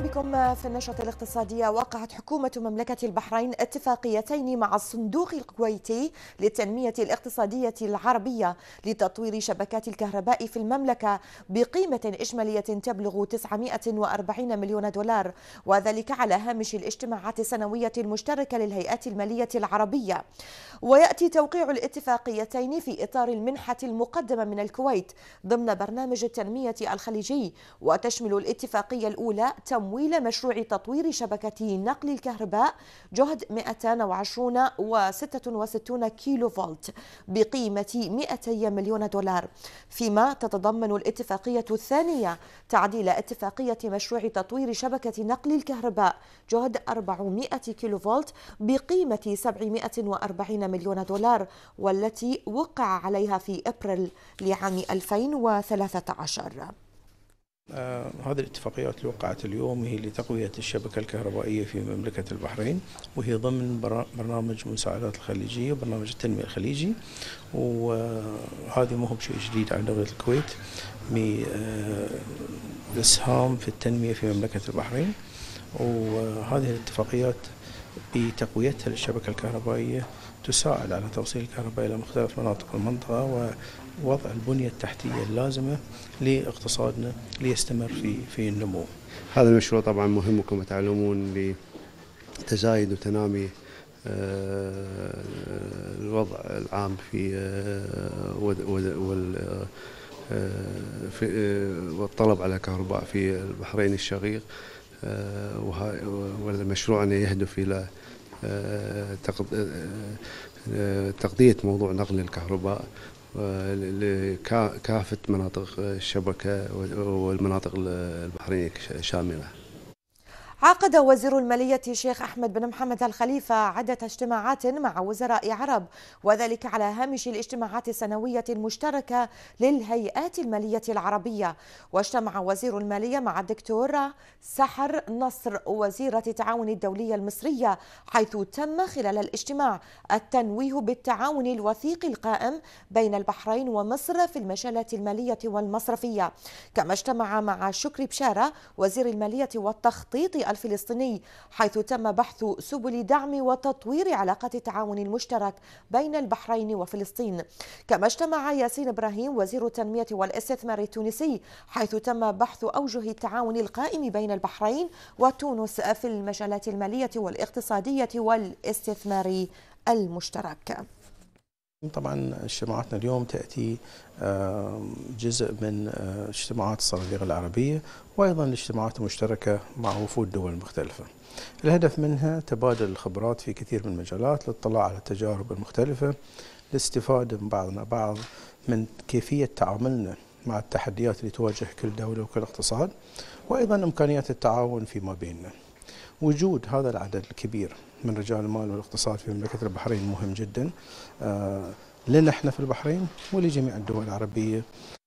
بكم في النشرة الاقتصادية وقعت حكومة مملكة البحرين اتفاقيتين مع الصندوق الكويتي للتنمية الاقتصادية العربية لتطوير شبكات الكهرباء في المملكة بقيمة إجمالية تبلغ 940 مليون دولار وذلك على هامش الاجتماعات السنوية المشتركة للهيئات المالية العربية ويأتي توقيع الاتفاقيتين في إطار المنحة المقدمة من الكويت ضمن برنامج التنمية الخليجي وتشمل الاتفاقية الأولى تمويل تمويل مشروع تطوير شبكة نقل الكهرباء جهد 220 و66 كيلو فولت بقيمة 200 مليون دولار فيما تتضمن الاتفاقية الثانية تعديل اتفاقية مشروع تطوير شبكة نقل الكهرباء جهد 400 كيلو فولت بقيمة 740 مليون دولار والتي وقع عليها في أبريل لعام 2013 آه هذه الاتفاقيات اللي وقعت اليوم هي لتقوية الشبكة الكهربائية في مملكة البحرين وهي ضمن برنامج مساعدات الخليجية وبرنامج التنمية الخليجي وهذه مهم شيء جديد على دولة الكويت بالإسهام آه، في التنمية في مملكة البحرين وهذه الاتفاقيات بتقويتها للشبكة الكهربائية تساعد على توصيل الكهرباء إلى مختلف مناطق المنطقة ووضع البنية التحتية اللازمة لاقتصادنا ليستمر في في النمو. هذا المشروع طبعا مهم وكما تعلمون لتزايد وتنامي آه، الوضع العام في آه، آه، والطلب على كهرباء في البحرين الشقيق ومشروعنا يهدف إلى تغطية موضوع نقل الكهرباء لكافة مناطق الشبكة والمناطق البحرية شاملة عقد وزير المالية شيخ أحمد بن محمد الخليفة عدة اجتماعات مع وزراء عرب وذلك على هامش الاجتماعات السنوية المشتركة للهيئات المالية العربية واجتمع وزير المالية مع الدكتورة سحر نصر وزيرة التعاون الدوليه المصرية حيث تم خلال الاجتماع التنويه بالتعاون الوثيق القائم بين البحرين ومصر في المجالات المالية والمصرفية كما اجتمع مع شكري بشارة وزير المالية والتخطيط الفلسطيني حيث تم بحث سبل دعم وتطوير علاقة التعاون المشترك بين البحرين وفلسطين كما اجتمع ياسين إبراهيم وزير التنمية والاستثمار التونسي حيث تم بحث أوجه التعاون القائم بين البحرين وتونس في المجالات المالية والاقتصادية والاستثمار المشترك طبعا اجتماعاتنا اليوم تأتي جزء من آه، اجتماعات الصناديق العربية وأيضا الاجتماعات المشتركة مع وفود دول مختلفة الهدف منها تبادل الخبرات في كثير من المجالات الاطلاع على التجارب المختلفة الاستفادة من بعضنا بعض من كيفية تعاملنا مع التحديات اللي تواجه كل دولة وكل اقتصاد وأيضا إمكانيات التعاون فيما بيننا وجود هذا العدد الكبير من رجال المال والاقتصاد في مملكة البحرين مهم جدا آه، لنا احنا في البحرين ولجميع الدول العربية